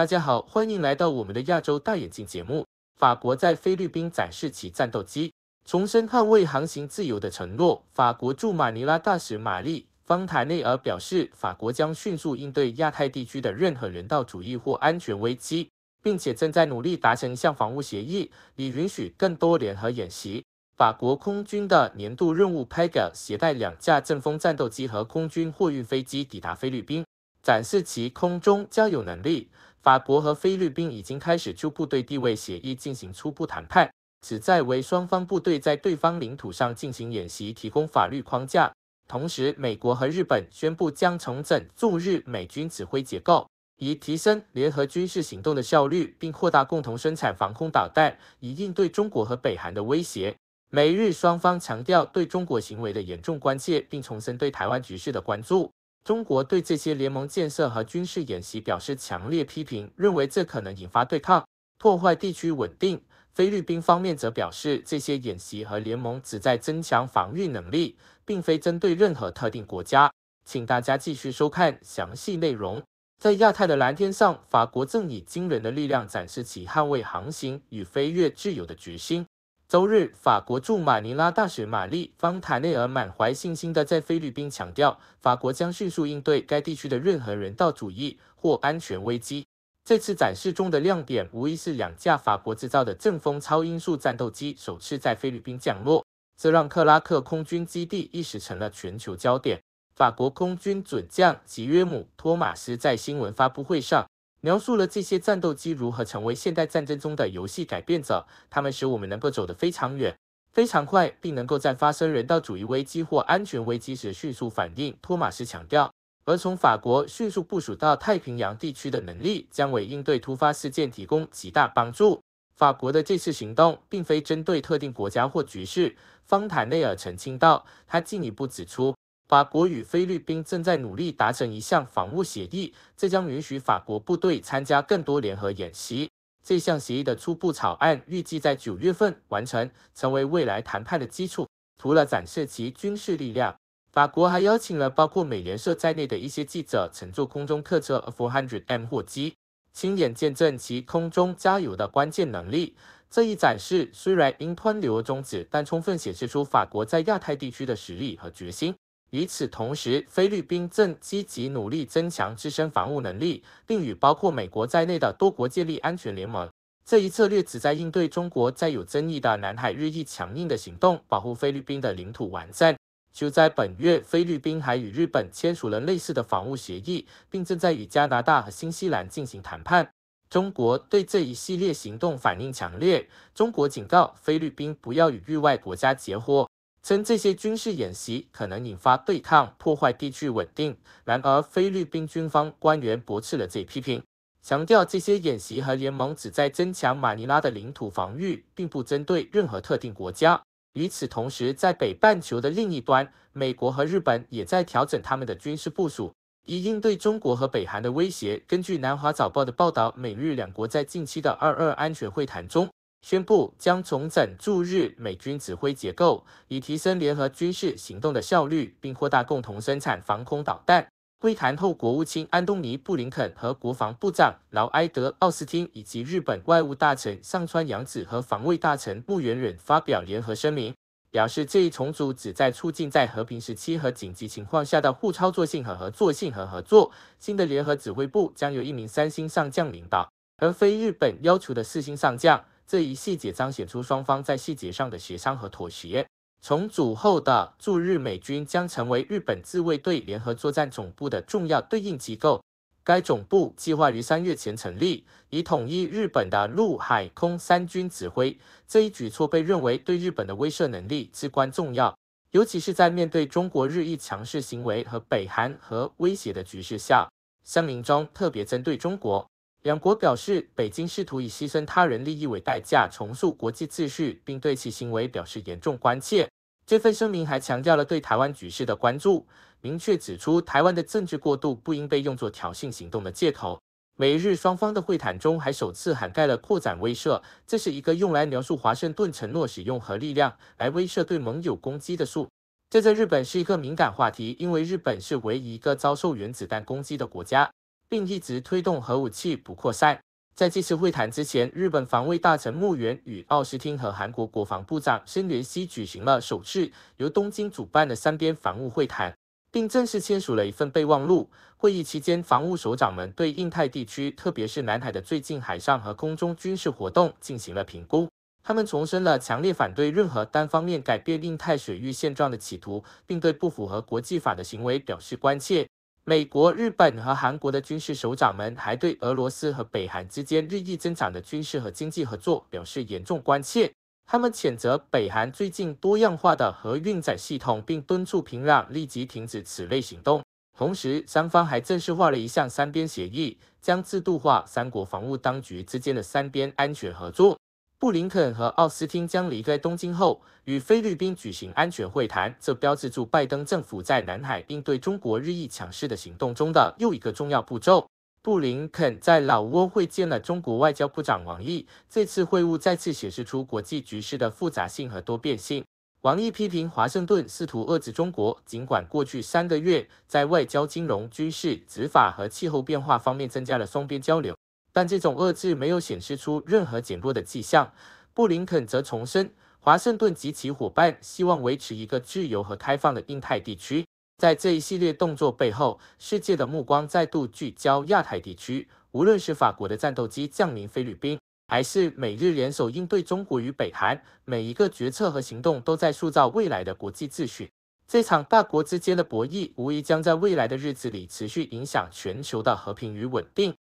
大家好，欢迎来到我们的亚洲大眼镜节目。法国在菲律宾展示其战斗机，重申捍卫航行自由的承诺。法国驻马尼拉大使玛丽·方塔内尔表示，法国将迅速应对亚太地区的任何人道主义或安全危机，并且正在努力达成一项防务协议，以允许更多联合演习。法国空军的年度任务 p e g a 携带两架阵风战斗机和空军货运飞机抵达菲律宾，展示其空中交友能力。法国和菲律宾已经开始就部队地位协议进行初步谈判，旨在为双方部队在对方领土上进行演习提供法律框架。同时，美国和日本宣布将重整驻日美军指挥结构，以提升联合军事行动的效率，并扩大共同生产防空导弹，以应对中国和北韩的威胁。美日双方强调对中国行为的严重关切，并重申对台湾局势的关注。中国对这些联盟建设和军事演习表示强烈批评，认为这可能引发对抗，破坏地区稳定。菲律宾方面则表示，这些演习和联盟旨在增强防御能力，并非针对任何特定国家。请大家继续收看详细内容。在亚太的蓝天上，法国正以惊人的力量展示其捍卫航行与飞越自由的决心。周日，法国驻马尼拉大使玛丽方塔内尔满怀信心的在菲律宾强调，法国将迅速应对该地区的任何人道主义或安全危机。这次展示中的亮点无疑是两架法国制造的阵风超音速战斗机首次在菲律宾降落，这让克拉克空军基地一时成了全球焦点。法国空军准将吉约姆·托马斯在新闻发布会上。描述了这些战斗机如何成为现代战争中的游戏改变者，它们使我们能够走得非常远、非常快，并能够在发生人道主义危机或安全危机时迅速反应。托马斯强调，而从法国迅速部署到太平洋地区的能力将为应对突发事件提供极大帮助。法国的这次行动并非针对特定国家或局势，方坦内尔澄清道。他进一步指出。法国与菲律宾正在努力达成一项防务协议，这将允许法国部队参加更多联合演习。这项协议的初步草案预计在九月份完成，成为未来谈判的基础。除了展示其军事力量，法国还邀请了包括美联社在内的一些记者乘坐空中客车 A400M 货机，亲眼见证其空中加油的关键能力。这一展示虽然因湍流而终止，但充分显示出法国在亚太地区的实力和决心。与此同时，菲律宾正积极努力增强自身防务能力，并与包括美国在内的多国建立安全联盟。这一策略旨在应对中国在有争议的南海日益强硬的行动，保护菲律宾的领土完善。就在本月，菲律宾还与日本签署了类似的防务协议，并正在与加拿大和新西兰进行谈判。中国对这一系列行动反应强烈，中国警告菲律宾不要与域外国家结伙。称这些军事演习可能引发对抗，破坏地区稳定。然而，菲律宾军方官员驳斥了这一批评，强调这些演习和联盟旨在增强马尼拉的领土防御，并不针对任何特定国家。与此同时，在北半球的另一端，美国和日本也在调整他们的军事部署，以应对中国和北韩的威胁。根据《南华早报》的报道，美日两国在近期的二二安全会谈中。宣布将重整驻日美军指挥结构，以提升联合军事行动的效率，并扩大共同生产防空导弹。会谈后，国务卿安东尼·布林肯和国防部长劳埃德·奥斯汀以及日本外务大臣上川洋子和防卫大臣布原忍发表联合声明，表示这一重组旨在促进在和平时期和紧急情况下的互操作性和合作性。和合作新的联合指挥部将由一名三星上将领导，而非日本要求的四星上将。这一细节彰显出双方在细节上的协商和妥协。重组后的驻日美军将成为日本自卫队联合作战总部的重要对应机构。该总部计划于三月前成立，以统一日本的陆海空三军指挥。这一举措被认为对日本的威慑能力至关重要，尤其是在面对中国日益强势行为和北韩核威胁的局势下，声明中特别针对中国。两国表示，北京试图以牺牲他人利益为代价重塑国际秩序，并对其行为表示严重关切。这份声明还强调了对台湾局势的关注，明确指出台湾的政治过渡不应被用作挑衅行动的借口。美日双方的会谈中还首次涵盖了扩展威慑，这是一个用来描述华盛顿承诺使用核力量来威慑对盟友攻击的术这在日本是一个敏感话题，因为日本是唯一一个遭受原子弹攻击的国家。并一直推动核武器不扩散。在这次会谈之前，日本防卫大臣木原与奥斯汀和韩国国防部长申铉熙举行了首次由东京主办的三边防务会谈，并正式签署了一份备忘录。会议期间，防务首长们对印太地区，特别是南海的最近海上和空中军事活动进行了评估。他们重申了强烈反对任何单方面改变印太水域现状的企图，并对不符合国际法的行为表示关切。美国、日本和韩国的军事首长们还对俄罗斯和北韩之间日益增长的军事和经济合作表示严重关切。他们谴责北韩最近多样化的核运载系统，并敦促平壤立即停止此类行动。同时，三方还正式化了一项三边协议，将制度化三国防务当局之间的三边安全合作。布林肯和奥斯汀将离开东京后，与菲律宾举行安全会谈，这标志着拜登政府在南海应对中国日益强势的行动中的又一个重要步骤。布林肯在老挝会见了中国外交部长王毅，这次会晤再次显示出国际局势的复杂性和多变性。王毅批评华盛顿试图遏制中国，尽管过去三个月在外交、金融、军事、执法和气候变化方面增加了双边交流。但这种遏制没有显示出任何减弱的迹象。布林肯则重申，华盛顿及其伙伴希望维持一个自由和开放的印太地区。在这一系列动作背后，世界的目光再度聚焦亚太地区。无论是法国的战斗机降临菲律宾，还是美日联手应对中国与北韩，每一个决策和行动都在塑造未来的国际秩序。这场大国之间的博弈无疑将在未来的日子里持续影响全球的和平与稳定。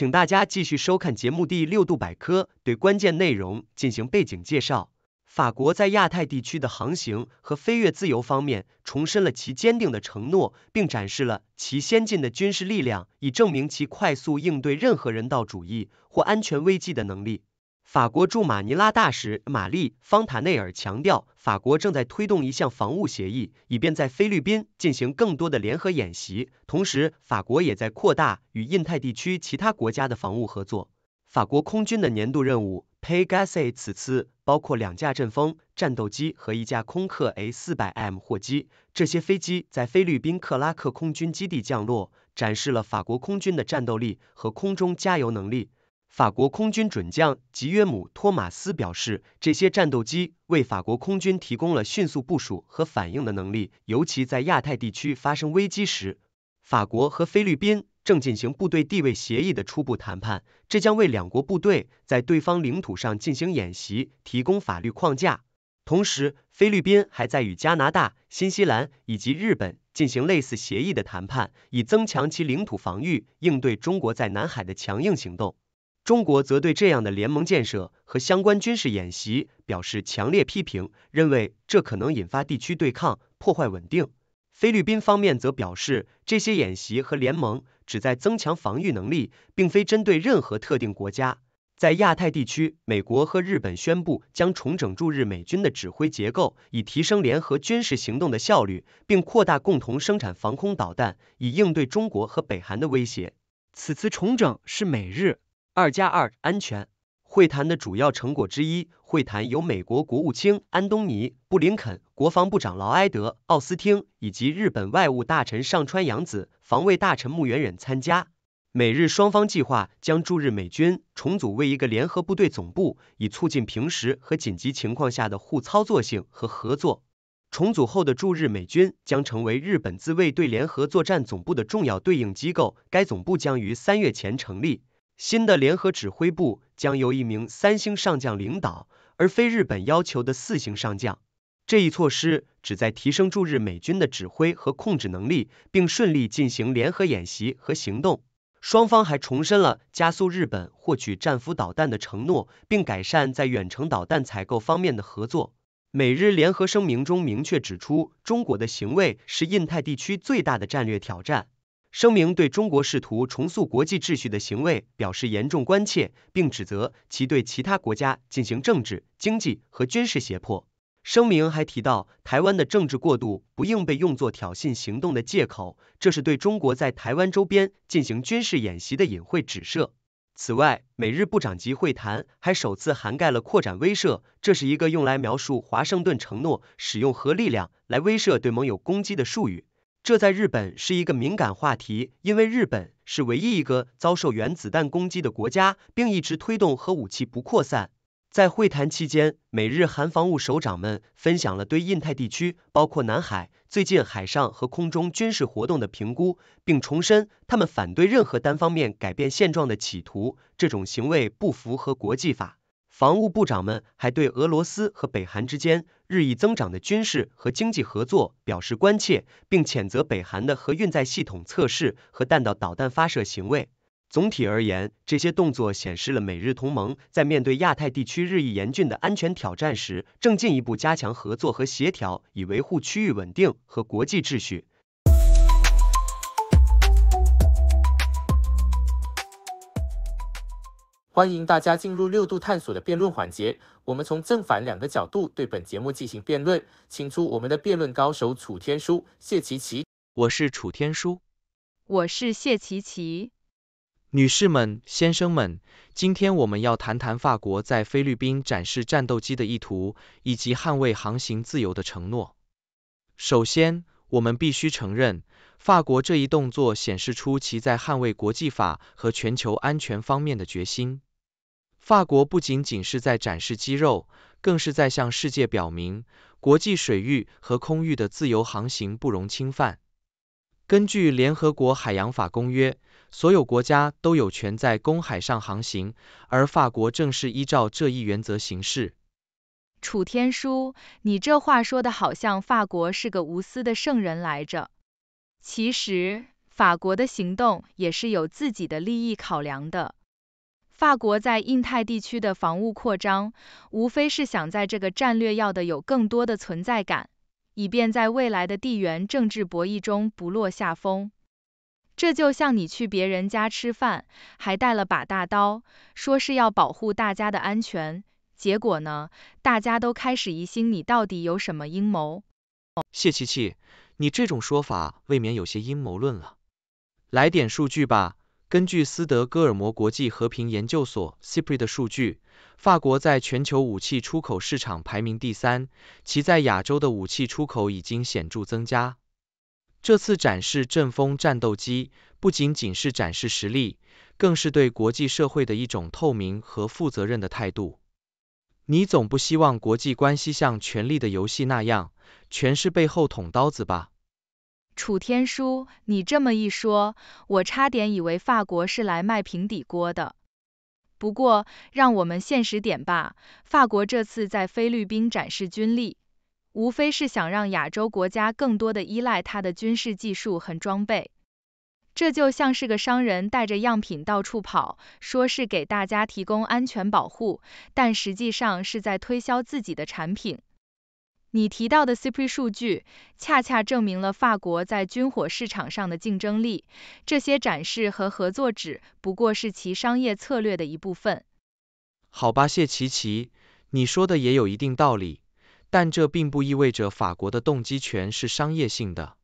请大家继续收看节目第六度百科，对关键内容进行背景介绍。法国在亚太地区的航行和飞跃自由方面，重申了其坚定的承诺，并展示了其先进的军事力量，以证明其快速应对任何人道主义或安全危机的能力。法国驻马尼拉大使玛丽·方塔内尔强调，法国正在推动一项防务协议，以便在菲律宾进行更多的联合演习。同时，法国也在扩大与印太地区其他国家的防务合作。法国空军的年度任务 Pay g a s e 此次包括两架阵风战斗机和一架空客 A400M 货机，这些飞机在菲律宾克拉克空军基地降落，展示了法国空军的战斗力和空中加油能力。法国空军准将吉约姆·托马斯表示，这些战斗机为法国空军提供了迅速部署和反应的能力，尤其在亚太地区发生危机时。法国和菲律宾正进行部队地位协议的初步谈判，这将为两国部队在对方领土上进行演习提供法律框架。同时，菲律宾还在与加拿大、新西兰以及日本进行类似协议的谈判，以增强其领土防御，应对中国在南海的强硬行动。中国则对这样的联盟建设和相关军事演习表示强烈批评，认为这可能引发地区对抗，破坏稳定。菲律宾方面则表示，这些演习和联盟旨在增强防御能力，并非针对任何特定国家。在亚太地区，美国和日本宣布将重整驻日美军的指挥结构，以提升联合军事行动的效率，并扩大共同生产防空导弹，以应对中国和北韩的威胁。此次重整是美日。二加二安全会谈的主要成果之一。会谈由美国国务卿安东尼·布林肯、国防部长劳埃德·奥斯汀以及日本外务大臣上川洋子、防卫大臣木原忍参加。美日双方计划将驻日美军重组为一个联合部队总部，以促进平时和紧急情况下的互操作性和合作。重组后的驻日美军将成为日本自卫队联合作战总部的重要对应机构。该总部将于三月前成立。新的联合指挥部将由一名三星上将领导，而非日本要求的四星上将。这一措施旨在提升驻日美军的指挥和控制能力，并顺利进行联合演习和行动。双方还重申了加速日本获取战斧导弹的承诺，并改善在远程导弹采购方面的合作。美日联合声明中明确指出，中国的行为是印太地区最大的战略挑战。声明对中国试图重塑国际秩序的行为表示严重关切，并指责其对其他国家进行政治、经济和军事胁迫。声明还提到，台湾的政治过渡不应被用作挑衅行动的借口，这是对中国在台湾周边进行军事演习的隐晦指涉。此外，美日部长级会谈还首次涵盖了扩展威慑，这是一个用来描述华盛顿承诺使用核力量来威慑对盟友攻击的术语。这在日本是一个敏感话题，因为日本是唯一一个遭受原子弹攻击的国家，并一直推动核武器不扩散。在会谈期间，美日韩防务首长们分享了对印太地区，包括南海最近海上和空中军事活动的评估，并重申他们反对任何单方面改变现状的企图，这种行为不符合国际法。防务部长们还对俄罗斯和北韩之间日益增长的军事和经济合作表示关切，并谴责北韩的核运载系统测试和弹道导弹发射行为。总体而言，这些动作显示了美日同盟在面对亚太地区日益严峻的安全挑战时，正进一步加强合作和协调，以维护区域稳定和国际秩序。欢迎大家进入六度探索的辩论环节。我们从正反两个角度对本节目进行辩论，请出我们的辩论高手楚天舒、谢琪琪。我是楚天舒，我是谢琪琪。女士们、先生们，今天我们要谈谈法国在菲律宾展示战斗机的意图，以及捍卫航行自由的承诺。首先，我们必须承认。法国这一动作显示出其在捍卫国际法和全球安全方面的决心。法国不仅仅是在展示肌肉，更是在向世界表明，国际水域和空域的自由航行不容侵犯。根据联合国海洋法公约，所有国家都有权在公海上航行，而法国正是依照这一原则行事。楚天舒，你这话说的好像法国是个无私的圣人来着。其实，法国的行动也是有自己的利益考量的。法国在印太地区的防务扩张，无非是想在这个战略要的有更多的存在感，以便在未来的地缘政治博弈中不落下风。这就像你去别人家吃饭，还带了把大刀，说是要保护大家的安全，结果呢，大家都开始疑心你到底有什么阴谋。谢琪琪。你这种说法未免有些阴谋论了。来点数据吧。根据斯德哥尔摩国际和平研究所 （SIPRI） 的数据，法国在全球武器出口市场排名第三，其在亚洲的武器出口已经显著增加。这次展示阵风战斗机，不仅仅是展示实力，更是对国际社会的一种透明和负责任的态度。你总不希望国际关系像《权力的游戏》那样，全是背后捅刀子吧？楚天舒，你这么一说，我差点以为法国是来卖平底锅的。不过，让我们现实点吧，法国这次在菲律宾展示军力，无非是想让亚洲国家更多的依赖它的军事技术和装备。这就像是个商人带着样品到处跑，说是给大家提供安全保护，但实际上是在推销自己的产品。你提到的 CPI 数据，恰恰证明了法国在军火市场上的竞争力。这些展示和合作只不过是其商业策略的一部分。好吧，谢奇奇，你说的也有一定道理，但这并不意味着法国的动机全是商业性的。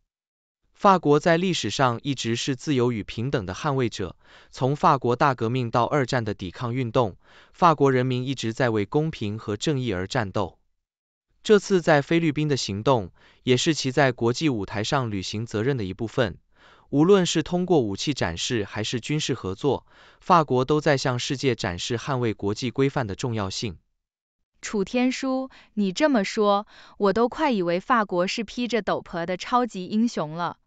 法国在历史上一直是自由与平等的捍卫者，从法国大革命到二战的抵抗运动，法国人民一直在为公平和正义而战斗。这次在菲律宾的行动也是其在国际舞台上履行责任的一部分。无论是通过武器展示还是军事合作，法国都在向世界展示捍卫国际规范的重要性。楚天舒，你这么说，我都快以为法国是披着斗篷的超级英雄了。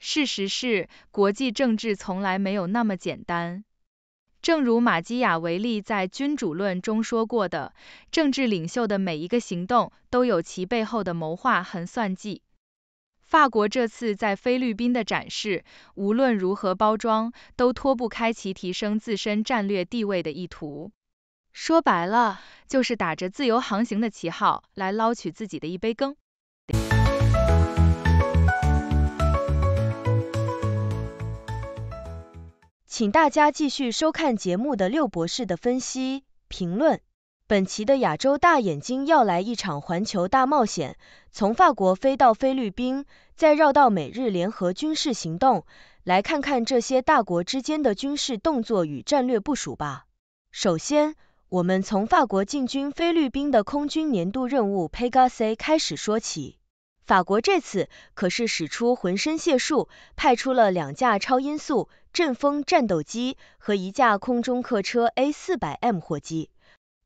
事实是，国际政治从来没有那么简单。正如马基雅维利在《君主论》中说过的，政治领袖的每一个行动都有其背后的谋划和算计。法国这次在菲律宾的展示，无论如何包装，都脱不开其提升自身战略地位的意图。说白了，就是打着自由航行的旗号，来捞取自己的一杯羹。请大家继续收看节目的六博士的分析评论。本期的亚洲大眼睛要来一场环球大冒险，从法国飞到菲律宾，再绕到美日联合军事行动，来看看这些大国之间的军事动作与战略部署吧。首先，我们从法国进军菲律宾的空军年度任务 Pegasus 开始说起。法国这次可是使出浑身解数，派出了两架超音速阵风战斗机和一架空中客车 A400M 火机，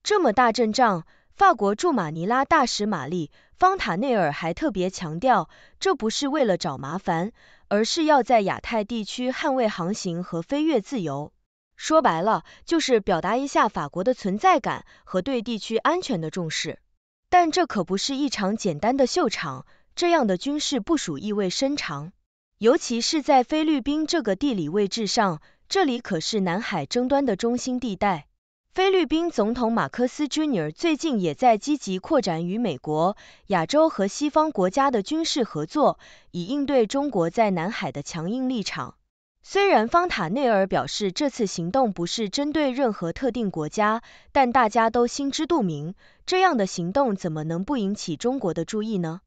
这么大阵仗。法国驻马尼拉大使玛丽·方塔内尔还特别强调，这不是为了找麻烦，而是要在亚太地区捍卫航行和飞越自由。说白了，就是表达一下法国的存在感和对地区安全的重视。但这可不是一场简单的秀场。这样的军事部署意味深长，尤其是在菲律宾这个地理位置上，这里可是南海争端的中心地带。菲律宾总统马克思· Jr. 最近也在积极扩展与美国、亚洲和西方国家的军事合作，以应对中国在南海的强硬立场。虽然方塔内尔表示这次行动不是针对任何特定国家，但大家都心知肚明，这样的行动怎么能不引起中国的注意呢？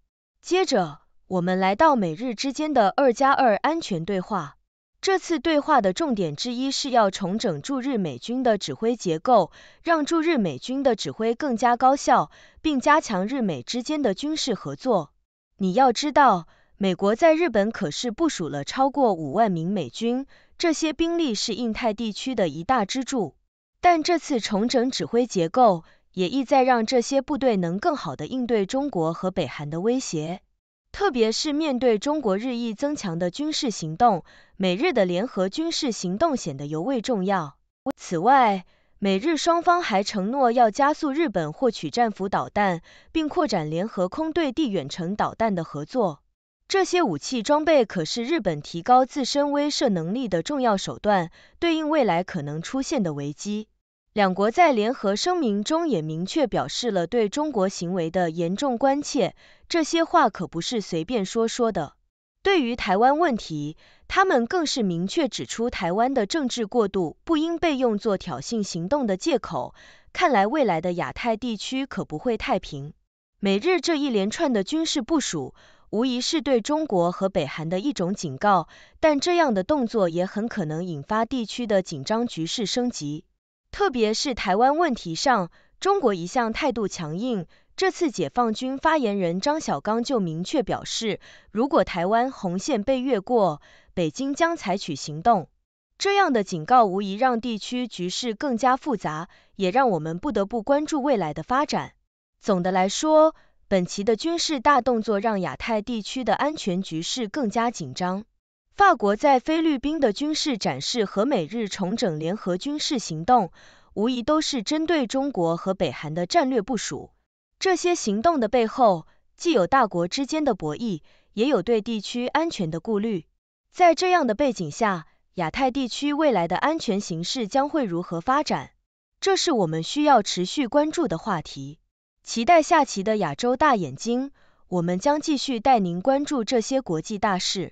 接着，我们来到美日之间的二加二安全对话。这次对话的重点之一是要重整驻日美军的指挥结构，让驻日美军的指挥更加高效，并加强日美之间的军事合作。你要知道，美国在日本可是部署了超过五万名美军，这些兵力是印太地区的一大支柱。但这次重整指挥结构。也意在让这些部队能更好地应对中国和北韩的威胁，特别是面对中国日益增强的军事行动，美日的联合军事行动显得尤为重要。此外，美日双方还承诺要加速日本获取战斧导弹，并扩展联合空对地远程导弹的合作。这些武器装备可是日本提高自身威慑能力的重要手段，对应未来可能出现的危机。两国在联合声明中也明确表示了对中国行为的严重关切，这些话可不是随便说说的。对于台湾问题，他们更是明确指出，台湾的政治过渡不应被用作挑衅行动的借口。看来未来的亚太地区可不会太平。美日这一连串的军事部署，无疑是对中国和北韩的一种警告，但这样的动作也很可能引发地区的紧张局势升级。特别是台湾问题上，中国一向态度强硬。这次解放军发言人张小刚就明确表示，如果台湾红线被越过，北京将采取行动。这样的警告无疑让地区局势更加复杂，也让我们不得不关注未来的发展。总的来说，本期的军事大动作让亚太地区的安全局势更加紧张。法国在菲律宾的军事展示和美日重整联合军事行动，无疑都是针对中国和北韩的战略部署。这些行动的背后，既有大国之间的博弈，也有对地区安全的顾虑。在这样的背景下，亚太地区未来的安全形势将会如何发展，这是我们需要持续关注的话题。期待下期的亚洲大眼睛，我们将继续带您关注这些国际大事。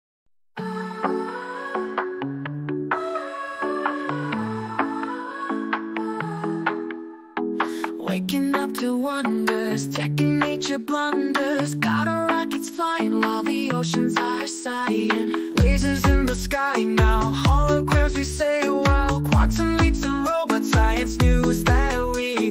wonders, checking nature blunders. Got our rockets flying while the oceans are sighing. Lasers in the sky now, holograms we say wow. Quantum leaps and robot science news that we